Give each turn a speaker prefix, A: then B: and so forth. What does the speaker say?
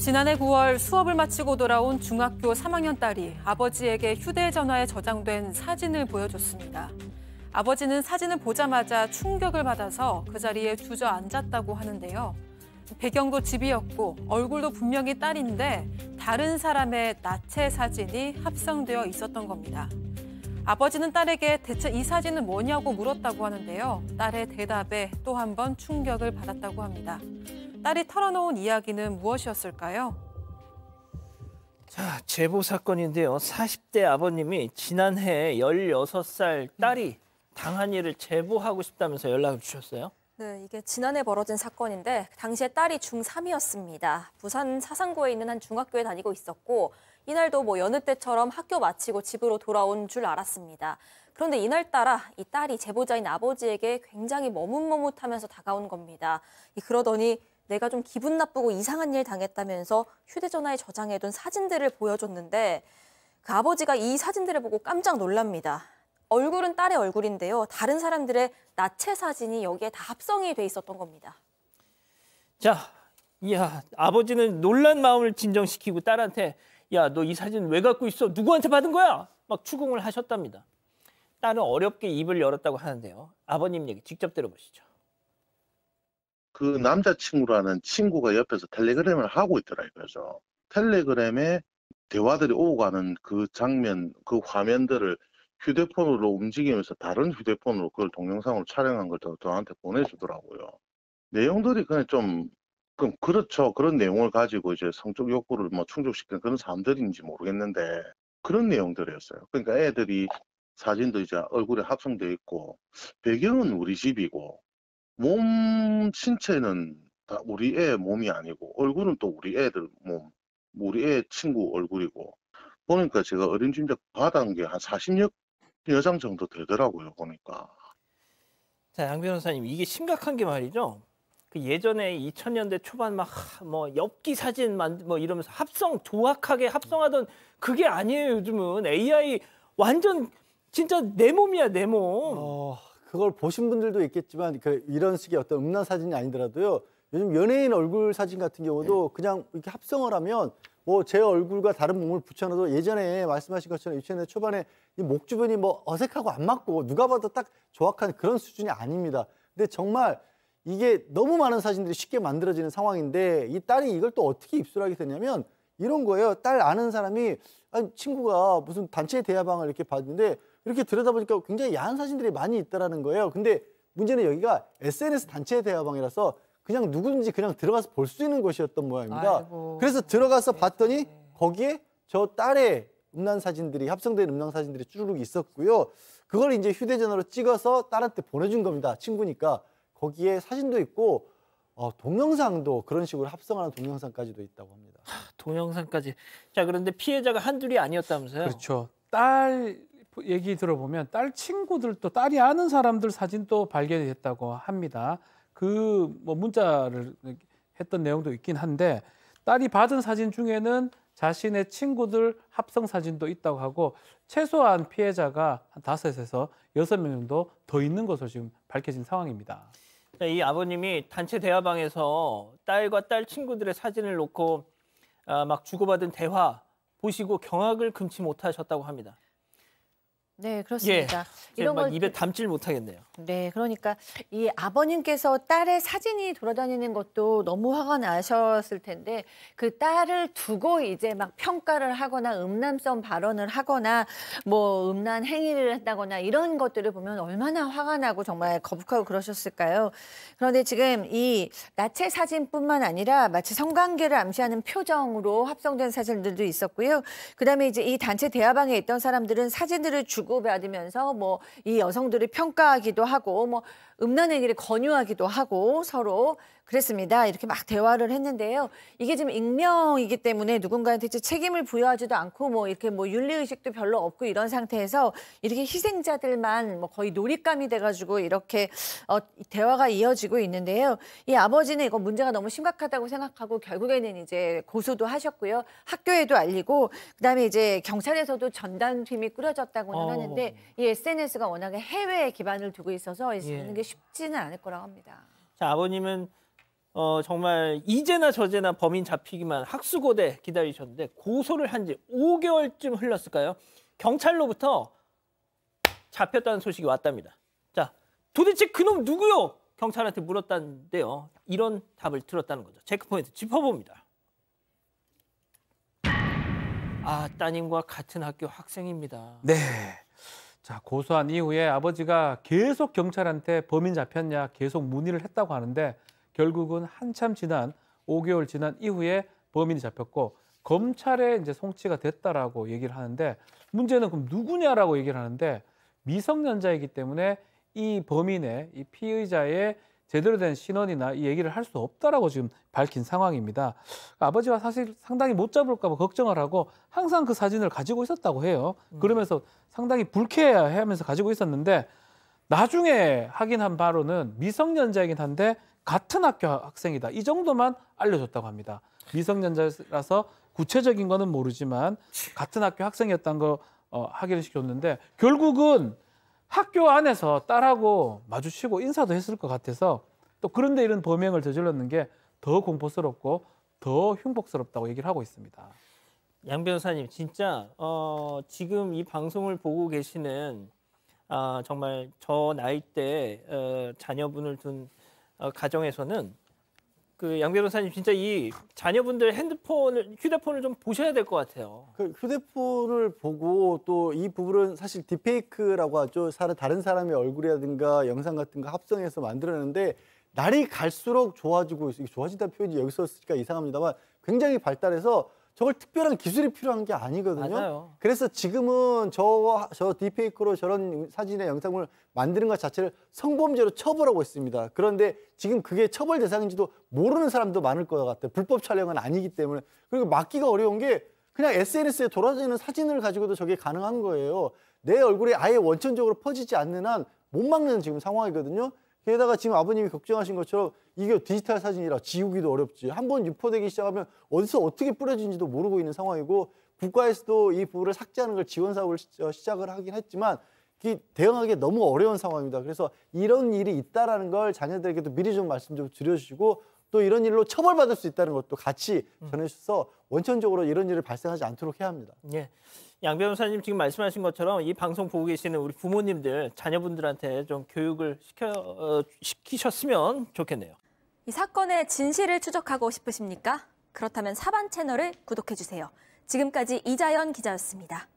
A: 지난해 9월 수업을 마치고 돌아온 중학교 3학년 딸이 아버지에게 휴대전화에 저장된 사진을 보여줬습니다. 아버지는 사진을 보자마자 충격을 받아서 그 자리에 주저앉았다고 하는데요. 배경도 집이었고 얼굴도 분명히 딸인데 다른 사람의 나체 사진이 합성되어 있었던 겁니다. 아버지는 딸에게 대체 이 사진은 뭐냐고 물었다고 하는데요. 딸의 대답에 또 한 번 충격을 받았다고 합니다. 딸이 털어놓은 이야기는 무엇이었을까요?
B: 자, 제보 사건인데요. 40대 아버님이 지난해 16살 딸이 당한 일을 제보하고 싶다면서 연락을 주셨어요?
A: 네, 이게 지난해 벌어진 사건인데 당시에 딸이 중3이었습니다. 부산 사상구에 있는 한 중학교에 다니고 있었고 이날도 뭐 여느 때처럼 학교 마치고 집으로 돌아온 줄 알았습니다. 그런데 이날따라 이 딸이 제보자인 아버지에게 굉장히 머뭇머뭇하면서 다가온 겁니다. 그러더니 내가 좀 기분 나쁘고 이상한 일 당했다면서 휴대전화에 저장해둔 사진들을 보여줬는데 그 아버지가 이 사진들을 보고 깜짝 놀랍니다. 얼굴은 딸의 얼굴인데요. 다른 사람들의 나체 사진이 여기에 다 합성이 돼 있었던 겁니다.
B: 자, 이야 아버지는 놀란 마음을 진정시키고 딸한테 야 너 이 사진 왜 갖고 있어? 누구한테 받은 거야? 막 추궁을 하셨답니다. 딸은 어렵게 입을 열었다고 하는데요. 아버님 얘기 직접 들어보시죠.
C: 그 남자친구라는 친구가 옆에서 텔레그램을 하고 있더라 이거죠. 텔레그램에 대화들이 오고 가는 그 장면, 그 화면들을 휴대폰으로 움직이면서 다른 휴대폰으로 그걸 동영상으로 촬영한 걸 저한테 보내주더라고요. 내용들이 그냥 좀, 그럼 그렇죠. 그런 내용을 가지고 이제 성적 욕구를 뭐 충족시키는 그런 사람들인지 모르겠는데, 그런 내용들이었어요. 그러니까 애들이 사진도 이제 얼굴에 합성되어 있고, 배경은 우리 집이고, 몸 신체는 다 우리 의 몸이 아니고 얼굴은 또 우리 애들 몸, 우리 의 친구 얼굴이고 보니까 제가 어린 짐작 받은 게한 40여 여장 정도 되더라고요 보니까.
B: 자, 양 변호사님 이게 심각한 게 말이죠. 그 예전에 2000년대 초반 막 뭐 엽기 사진 만뭐 이러면서 합성 조악하게 합성하던 그게 아니에요 요즘은
C: AI 완전 진짜 내 몸이야 내 몸. 어... 그걸 보신 분들도 있겠지만 그 이런 식의 어떤 음란 사진이 아니더라도요. 요즘 연예인 얼굴 사진 같은 경우도 네. 그냥 이렇게 합성을 하면 뭐 제 얼굴과 다른 몸을 붙여놔도 예전에 말씀하신 것처럼 유치원 초반에 이목 주변이 뭐 어색하고 안 맞고 누가 봐도 딱 정확한 그런 수준이 아닙니다. 근데 정말 이게 너무 많은 사진들이 쉽게 만들어지는 상황인데 이 딸이 이걸 또 어떻게 입수하게 되냐면 이런 거예요. 딸 아는 사람이 아니, 친구가 무슨 단체 대화방을 이렇게 봤는데 이렇게 들여다보니까 굉장히 야한 사진들이 많이 있다라는 거예요. 근데 문제는 여기가 SNS 단체 대화방이라서 그냥 누구든지 그냥 들어가서 볼 수 있는 곳이었던 모양입니다. 아이고. 그래서 들어가서 네, 봤더니 네. 거기에 저 딸의 음란 사진들이 합성된 음란 사진들이 쭈르륵 있었고요. 그걸 이제 휴대전화로 찍어서 딸한테 보내준 겁니다. 친구니까 거기에 사진도 있고 어, 동영상도 그런 식으로 합성하는 동영상까지도 있다고 합니다. 하,
B: 동영상까지. 자 그런데 피해자가 한둘이 아니었다면서요?
C: 그렇죠.
D: 딸 얘기 들어보면 딸 친구들도 딸이 아는 사람들 사진도 발견됐다고 합니다. 그뭐 문자를 했던 내용도 있긴 한데 딸이 받은 사진 중에는 자신의 친구들 합성 사진도 있다고 하고 최소한 피해자가 한 다섯에서 여섯 명 정도 더 있는 것으로 지금 밝혀진 상황입니다.
B: 그러니까 이 아버님이 단체 대화방에서 딸과 딸 친구들의 사진을 놓고 아, 막 주고받은 대화 보시고 경악을 금치 못하셨다고 합니다.
A: 네, 예. 그렇습니다. 예, 이런 걸 입에
B: 담질 못하겠네요.
A: 네, 그러니까 이 아버님께서 딸의 사진이 돌아다니는 것도 너무 화가 나셨을 텐데 그 딸을 두고 이제 막 평가를 하거나 음란성 발언을 하거나 뭐 음란 행위를 했다거나 이런 것들을 보면 얼마나 화가 나고 정말 거북하고 그러셨을까요? 그런데 지금 이 나체 사진뿐만 아니라 마치 성관계를 암시하는 표정으로 합성된 사진들도 있었고요. 그다음에 이제 이 단체 대화방에 있던 사람들은 사진들을 주고 주고받으면서 뭐 이 여성들을 평가하기도 하고 뭐 음란의 길을 권유하기도 하고 서로 그랬습니다. 이렇게 막 대화를 했는데요. 이게 지금 익명이기 때문에 누군가한테 책임을 부여하지도 않고 뭐 이렇게 뭐 윤리의식도 별로 없고 이런 상태에서 이렇게 희생자들만 뭐 거의 놀잇감이 돼가지고 이렇게 어, 대화가 이어지고 있는데요. 이 아버지는 이거 문제가 너무 심각하다고 생각하고 결국에는 이제 고소도 하셨고요. 학교에도 알리고 그다음에 이제 경찰에서도 전단팀이 꾸려졌다고는 어... 하는데 이 SNS가 워낙에 해외에 기반을 두고 있어서 이제 예. 는게 쉽지는 않을 거라고 합니다.
B: 자, 아버님은 어, 정말 이제나 저제나 범인 잡히기만 학수고대 기다리셨는데 고소를 한 지 5개월쯤 흘렀을까요? 경찰로부터 잡혔다는 소식이 왔답니다. 자, 도대체 그놈 누구요? 경찰한테 물었다는데요. 이런 답을 들었다는 거죠. 체크포인트 짚어봅니다. 아, 따님과 같은 학교 학생입니다.
D: 네. 자, 고소한 이후에 아버지가 계속 경찰한테 범인 잡혔냐 계속 문의를 했다고 하는데 결국은 한참 지난 5개월 지난 이후에 범인이 잡혔고 검찰에 이제 송치가 됐다라고 얘기를 하는데 문제는 그럼 누구냐라고 얘기를 하는데 미성년자이기 때문에 이 범인의 이 피의자의 제대로 된 신원이나 이 얘기를 할 수 없다라고 지금 밝힌 상황입니다. 아버지와 사실 상당히 못 잡을까봐 걱정을 하고 항상 그 사진을 가지고 있었다고 해요. 음. 그러면서 상당히 불쾌해하면서 가지고 있었는데 나중에 확인한 바로는 미성년자이긴 한데 같은 학교 학생이다. 이 정도만 알려줬다고 합니다. 미성년자라서 구체적인 거는 모르지만 같은 학교 학생이었다는 거 어, 확인을 시켰는데 결국은 학교 안에서 딸하고 마주치고 인사도 했을 것 같아서 또 그런데 이런 범행을 저질렀는 게 더 공포스럽고 더흉폭스럽다고 얘기를 하고 있습니다.
B: 양 변호사님 진짜 어, 지금 이 방송을 보고 계시는 아, 정말 저 나이 때 어, 자녀분을 둔 어, 가정에서는 그양 변호사님 진짜 이 자녀분들 핸드폰을 휴대폰을 좀 보셔야 될 것 같아요.
C: 그 휴대폰을 보고 또 이 부분은 사실 딥페이크라고 하죠. 사람 다른 사람의 얼굴이라든가 영상 같은 거 합성해서 만들었는데 날이 갈수록 좋아지고 좋아진다는 표현이 여기서 쓰니까 이상합니다만 굉장히 발달해서 저걸 특별한 기술이 필요한 게 아니거든요. 맞아요. 그래서 지금은 저, 저 디페이크로 저런 사진이나 영상을 만드는 것 자체를 성범죄로 처벌하고 있습니다. 그런데 지금 그게 처벌 대상인지도 모르는 사람도 많을 것 같아요. 불법 촬영은 아니기 때문에. 그리고 막기가 어려운 게 그냥 SNS에 돌아다니는 사진을 가지고도 저게 가능한 거예요. 내 얼굴이 아예 원천적으로 퍼지지 않는 한 못 막는 지금 상황이거든요. 게다가 지금 아버님이 걱정하신 것처럼 이게 디지털 사진이라 지우기도 어렵지. 한 번 유포되기 시작하면 어디서 어떻게 뿌려진지도 모르고 있는 상황이고 국가에서도 이 부분을 삭제하는 걸 지원 사업을 어, 시작을 하긴 했지만 대응하기 너무 어려운 상황입니다. 그래서 이런 일이 있다라는 걸 자녀들에게도 미리 좀 말씀 좀 드려주시고 또 이런 일로 처벌받을 수 있다는 것도 같이 음. 전해주셔서 원천적으로 이런 일을 발생하지 않도록 해야 합니다.
B: 예. 양 변호사님 지금 말씀하신 것처럼 이 방송 보고 계시는 우리 부모님들 자녀분들한테 좀 교육을 시켜 어, 시키셨으면 좋겠네요.
A: 이 사건의 진실을 추적하고 싶으십니까? 그렇다면 사반 채널을 구독해 주세요. 지금까지 이자연 기자였습니다.